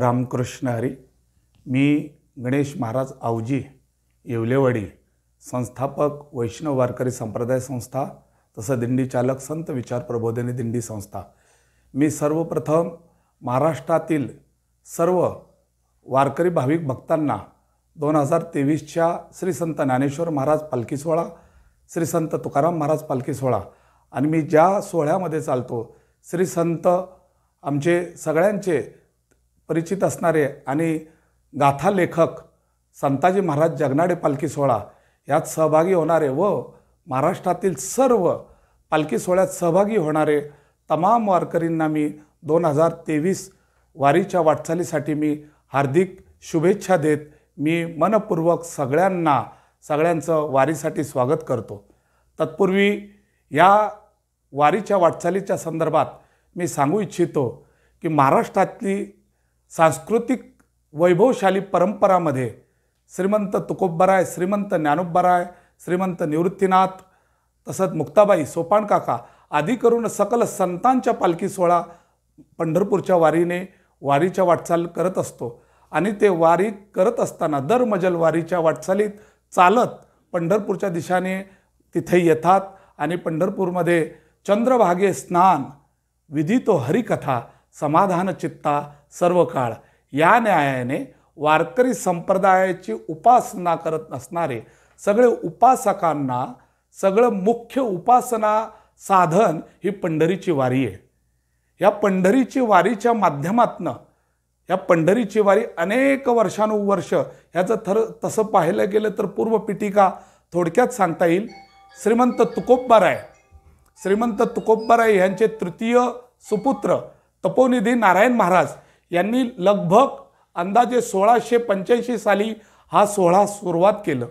रामकृष्ण हरी मी गणेश महाराज आवजी येवलेवाडी संस्थापक वैष्णव वारकरी संप्रदाय संस्था तसं दिंडी चालक संत विचार प्रबोधिनी दिंडी संस्था मी सर्वप्रथम महाराष्ट्रातील सर्व वारकरी भाविक भक्तांना दोन हजार तेवीसच्या श्री संत ज्ञानेश्वर महाराज पालखी सोहळा श्री संत तुकाराम महाराज पालखी सोहळा आणि मी ज्या सोहळ्यामध्ये चालतो श्री संत आमचे सगळ्यांचे परिचित असणारे आणि गाथा लेखक संताजी महाराज जगनाडे पालखी सोहळा यात सहभागी होणारे व महाराष्ट्रातील सर्व पालखी सोहळ्यात सहभागी होणारे तमाम वारकरींना मी दोन हजार तेवीस वारीच्या वाटचालीसाठी मी हार्दिक शुभेच्छा देत मी मनपूर्वक सगळ्यांना सगळ्यांचं वारीसाठी स्वागत करतो तत्पूर्वी या वारीच्या वाटचालीच्या संदर्भात मी सांगू इच्छितो की महाराष्ट्रातली सांस्कृतिक वैभवशाली परंपरामध्ये श्रीमंत तुकोबराय श्रीमंत ज्ञानोब्बराय श्रीमंत निवृत्तीनाथ तसंच मुक्ताबाई सोपानकाका आदी करून सकल संतांच्या पालखी सोहळा पंढरपूरच्या वारीने वारीच्या वाटचाल करत असतो आणि ते वारी करत असताना दर मजल वारीच्या वाटचालीत चालत पंढरपूरच्या दिशाने तिथे येतात आणि पंढरपूरमध्ये चंद्रभागे स्नान विधी तो हरिकथा समाधान चित्ता सर्व काळ या न्यायाने वारकरी संप्रदायाची उपासना करत नसणारे सगळे उपासकांना सगळं मुख्य उपासना साधन ही पंढरीची वारी आहे या पंढरीची वारीच्या माध्यमातनं या पंढरीची वारी अनेक वर्षानुवर्ष ह्याचं थर तसं पाहिलं गेलं तर पूर्व थोडक्यात सांगता येईल श्रीमंत तुकोब्बाराय श्रीमंत तुकोब्बाराय यांचे तृतीय सुपुत्र तपोनिधी नारायण महाराज यांनी लगभग अंदाजे सोळाशे पंच्याऐंशी साली हा सोहळा सुरुवात केलं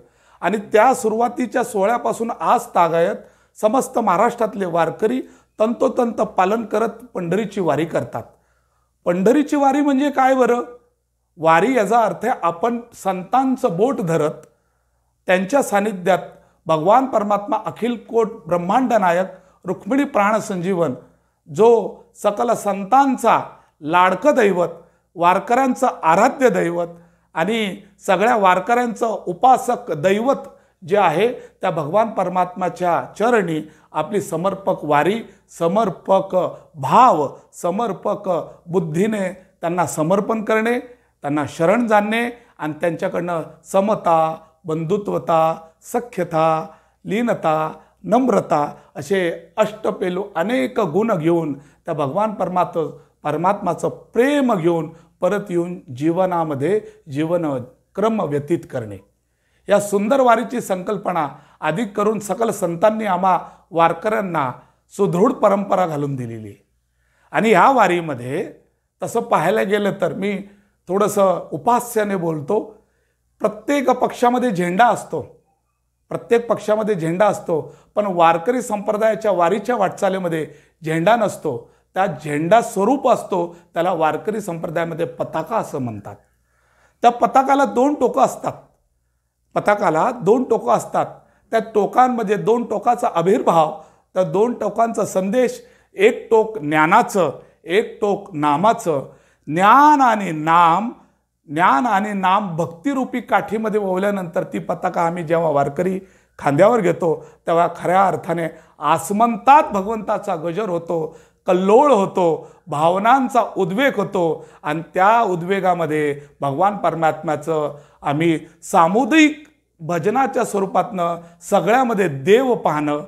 आणि त्या सुरुवातीच्या सोहळ्यापासून आज तागायत समस्त महाराष्ट्रातले वारकरी तंतोतंत पालन करत पंढरीची वारी करतात पंढरीची वारी म्हणजे काय बरं वारी याचा अर्थ आपण संतांचं बोट धरत त्यांच्या सानिध्यात भगवान परमात्मा अखिल कोट ब्रह्मांड नायक रुक्मिणी प्राणसंजीवन जो सकल संतांचा लाडकं दैवत वारकऱ्यांचं आराध्य दैवत आणि सगळ्या वारकऱ्यांचं उपासक दैवत जे आहे त्या भगवान परमात्माच्या चरणी आपली समर्पक वारी समर्पक भाव समर्पक बुद्धीने त्यांना समर्पण करणे त्यांना शरण जाणणे आणि त्यांच्याकडनं समता बंधुत्वता सख्यता लीनता नम्रता असे अष्टपेलू अनेक गुण घेऊन त्या भगवान परमात्मा परमात्माचं प्रेम घेऊन परत येऊन जीवनामध्ये जीवन क्रम व्यतीत करणे या सुंदर वारीची संकल्पना अधिक करून सकल संतांनी आम्हा वारकऱ्यांना सुदृढ परंपरा घालून दिलेली आणि ह्या वारीमध्ये तसं पाहायला गेलं तर मी थोडंसं उपास्याने बोलतो प्रत्येक पक्षामध्ये झेंडा असतो प्रत्येक पक्षामध्ये झेंडा असतो पण वारकरी संप्रदायाच्या वारीच्या वाटचालीमध्ये झेंडा नसतो त्या झेंडा स्वरूप असतो त्याला वारकरी संप्रदायामध्ये पताका असं म्हणतात त्या पताकाला दोन टोकं असतात पताकाला दोन टोकं असतात त्या टोकांमध्ये दोन टोकाचा आविर्भाव त्या दोन टोकांचा संदेश एक टोक ज्ञानाचं एक टोक नामाचं ज्ञान आणि नाम ज्ञान आणि नाम भक्तिरूपी काठीमध्ये ओवल्यानंतर ती पताका आम्ही जेव्हा वारकरी खांद्यावर घेतो तेव्हा खऱ्या अर्थाने आसमंतात भगवंताचा गजर होतो कल्लोळ होतो भावनांचा उद्वेग होतो आणि त्या उद्वेगामध्ये भगवान परमात्म्याचं आम्ही सामुदायिक भजनाच्या स्वरूपातनं सगळ्यामध्ये देव पाहणं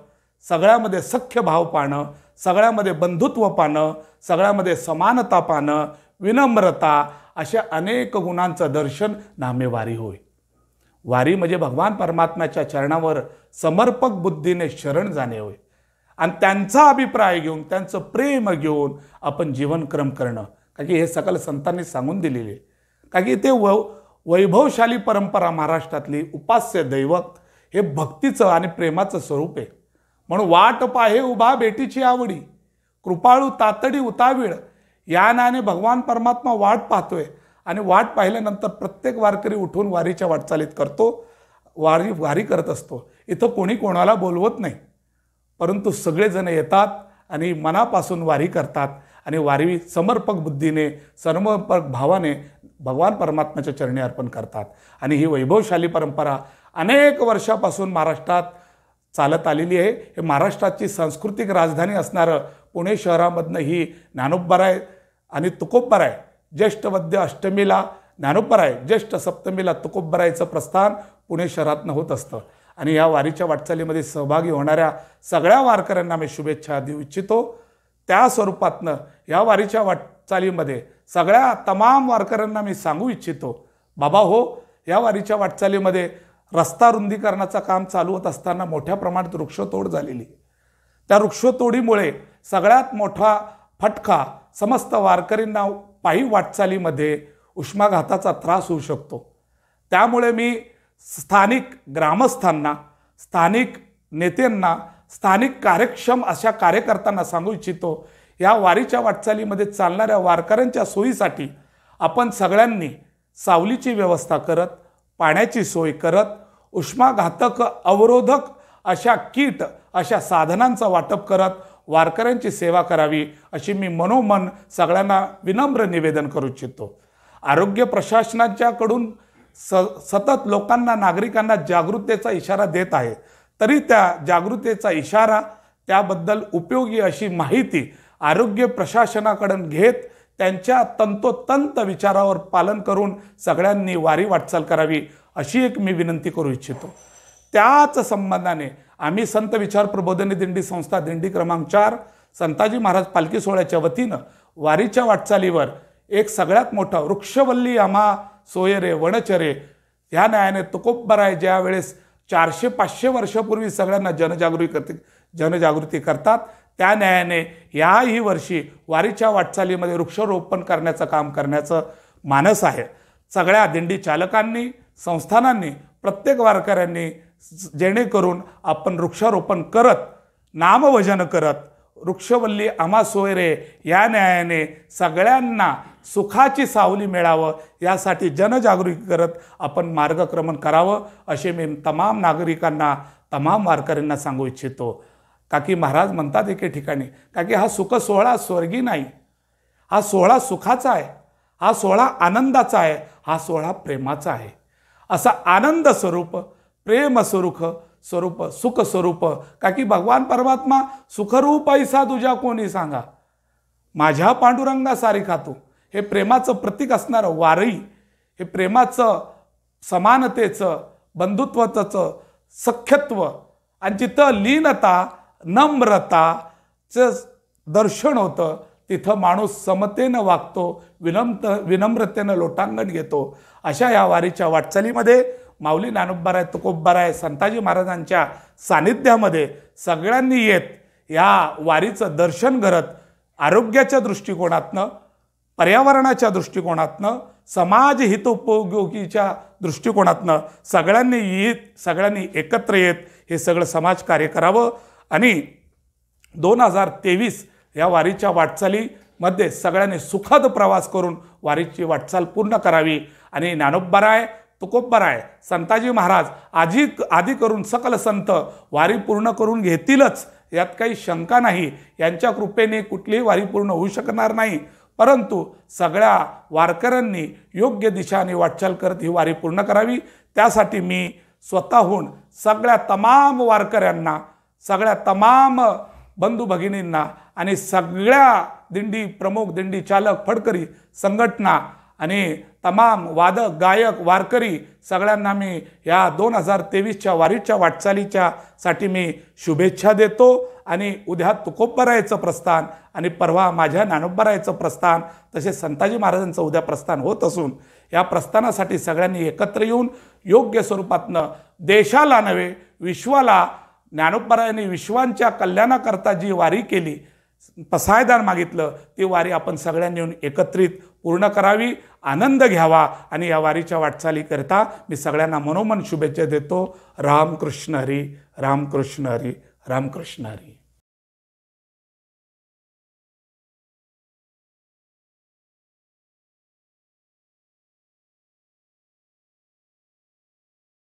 सगळ्यामध्ये सख्य भाव पाहणं सगळ्यामध्ये बंधुत्व पाहणं सगळ्यामध्ये समानता पाहणं विनम्रता अशा अनेक गुणांचं दर्शन नामेवारी होय वारी म्हणजे भगवान परमात्म्याच्या चरणावर समर्पक बुद्धीने शरण जाणे होय आणि त्यांचा अभिप्राय घेऊन त्यांचं प्रेम घेऊन आपण जीवनक्रम करणं कारण की हे सकल संतांनी सांगून दिलेले कारण की ते व वैभवशाली परंपरा महाराष्ट्रातली उपास्य दैवत हे भक्तीचं आणि प्रेमाचं स्वरूप आहे म्हणून वाट पाहे उभा बेटीची आवडी कृपाळू तातडी उतावीळ या भगवान परमात्मा वाट पाहतोय आणि वाट पाहिल्यानंतर प्रत्येक वारकरी उठून वारीच्या वाटचालीत करतो वारी वारी करत असतो इथं कोणी कोणाला बोलवत नाही परंतु सगळेजण येतात आणि मनापासून वारी करतात आणि वारी समर्पक बुद्धीने समर्पक भावाने भगवान परमात्म्याच्या चरणी अर्पण करतात आणि ही वैभवशाली परंपरा अनेक वर्षापासून महाराष्ट्रात चालत आलेली आहे हे महाराष्ट्राची सांस्कृतिक राजधानी असणारं पुणे शहरामधनं ही ज्ञानोबराय आणि तुकोबराय ज्येष्ठ वद्य अष्टमीला आहे ज्येष्ठ सप्तमीला तुकोब्बरायचं प्रस्थान पुणे शहरातनं होत असतं आणि या वारीच्या वाटचालीमध्ये सहभागी होणाऱ्या सगळ्या वारकऱ्यांना मी शुभेच्छा देऊ इच्छितो त्या स्वरूपातनं या वारीच्या वाटचालीमध्ये सगळ्या तमाम वारकऱ्यांना मी सांगू इच्छितो बाबा हो या वारीच्या वाटचालीमध्ये रस्ता रुंदीकरणाचं काम चालू होत असताना मोठ्या प्रमाणात वृक्षतोड झालेली त्या वृक्षतोडीमुळे सगळ्यात मोठा फटका समस्त वारकरींना पायी वाटचालीमध्ये उष्माघाताचा त्रास होऊ शकतो त्यामुळे मी स्थानिक ग्रामस्थांना स्थानिक नेत्यांना स्थानिक कार्यक्षम अशा कार्यकर्त्यांना सांगू इच्छितो या वारीच्या वाटचालीमध्ये चालणाऱ्या वारकऱ्यांच्या सोयीसाठी आपण सगळ्यांनी सावलीची व्यवस्था करत पाण्याची सोय करत उष्माघातक अवरोधक अशा कीट अशा साधनांचं वाटप करत वारकऱ्यांची सेवा करावी अशी मी मनोमन सगळ्यांना विनम्र निवेदन करू इच्छितो आरोग्य प्रशासनाच्याकडून स सतत लोकांना नागरिकांना जागृततेचा इशारा देत आहे तरी त्या जागृतेचा इशारा त्याबद्दल उपयोगी अशी माहिती आरोग्य प्रशासनाकडून घेत त्यांच्या तंतोतंत विचारावर पालन करून सगळ्यांनी वारी वाटचाल करावी अशी एक मी विनंती करू इच्छितो त्याच संबंधाने आम्ही संत विचार प्रबोधनी दिंडी संस्था दिंडी क्रमांक चार संताजी महाराज पालखी सोहळ्याच्या वतीनं वारीच्या वाटचालीवर एक सगळ्यात मोठा वृक्षवल्ली आम्हा सोयरे वणचरे ह्या न्यायाने बराय आहे ज्यावेळेस चारशे पाचशे वर्षापूर्वी सगळ्यांना जनजागृती करते जनजागृती करतात त्या न्यायाने याही वर्षी वारीच्या वाटचालीमध्ये वृक्षारोपण करण्याचं काम करण्याचं मानस आहे सगळ्या दिंडी चालकांनी संस्थानांनी प्रत्येक वारकऱ्यांनी जेणेकरून आपण वृक्षारोपण करत नामभजन करत वृक्षवल्ली आम्हा सोयरे या न्यायाने सगळ्यांना सुखाची सावली मिळावं यासाठी जनजागृती करत आपण मार्गक्रमण करावं असे मी तमाम नागरिकांना तमाम वारकऱ्यांना सांगू इच्छितो काकी महाराज म्हणतात एके ठिकाणी काकी हा सुख सोहळा स्वर्गी नाही हा सोहळा सुखाचा आहे हा सोहळा आनंदाचा आहे हा सोहळा प्रेमाचा आहे असा आनंद स्वरूप प्रेमस्वरूप स्वरूप सुख स्वरूप का की भगवान परमात्मा सुखरूप ऐसा तुझ्या कोणी सांगा माझ्या पांडुरंगासारखा तू हे प्रेमाचं प्रतीक असणारं वारई हे प्रेमाचं समानतेचं बंधुत्वचं सख्यत्व आणि जिथं लीनता नम्रताचं दर्शन होतं तिथं माणूस समतेनं वागतो विनम्र विनम्रतेनं लोटांगण घेतो अशा या वारीच्या वाटचालीमध्ये माऊली नानोबाराय आहे संताजी महाराजांच्या सानिध्यामध्ये सगळ्यांनी येत या वारीचं दर्शन करत आरोग्याच्या दृष्टिकोनातनं पर्यावरणाच्या दृष्टिकोनातनं समाज हितोपयोगीच्या दृष्टिकोनातनं सगळ्यांनी येत सगळ्यांनी एकत्र येत हे सगळं समाज कार्य करावं आणि दोन हजार तेवीस या वारीच्या वाटचालीमध्ये सगळ्यांनी सुखद प्रवास करून वारीची वाटचाल पूर्ण करावी आणि ज्ञानोबाराय तुकोप आहे संताजी महाराज आधी आधी करून सकल संत वारी पूर्ण करून घेतीलच यात काही शंका नाही यांच्या कृपेने कुठलीही वारी पूर्ण होऊ शकणार नाही परंतु सगळ्या वारकऱ्यांनी योग्य दिशाने वाटचाल करत ही वारी पूर्ण करावी त्यासाठी मी स्वतःहून सगळ्या तमाम वारकऱ्यांना सगळ्या तमाम बंधू भगिनींना आणि सगळ्या दिंडी प्रमुख दिंडी चालक फडकरी संघटना आणि तमाम वादक गायक वारकरी सगळ्यांना मी या दोन हजार तेवीसच्या वारीच्या वाटचालीच्या साठी मी शुभेच्छा देतो आणि उद्या तुकोबरायचं प्रस्थान आणि परवा माझ्या नानोबरायचं प्रस्थान तसे संताजी महाराजांचं उद्या प्रस्थान होत असून या प्रस्थानासाठी सगळ्यांनी एकत्र येऊन योग्य स्वरूपातनं देशाला नव्हे विश्वाला ज्ञानोपरायाने विश्वांच्या कल्याणाकरता जी वारी केली पसायदार मागितलं ती वारी आपण सगळ्यांनी येऊन एकत्रित पूर्ण करावी आनंद घ्यावा आणि या वारीच्या वाटचालीकरिता मी सगळ्यांना मनोमन शुभेच्छा देतो रामकृष्ण हरी रामकृष्ण हरी रामकृष्ण हरी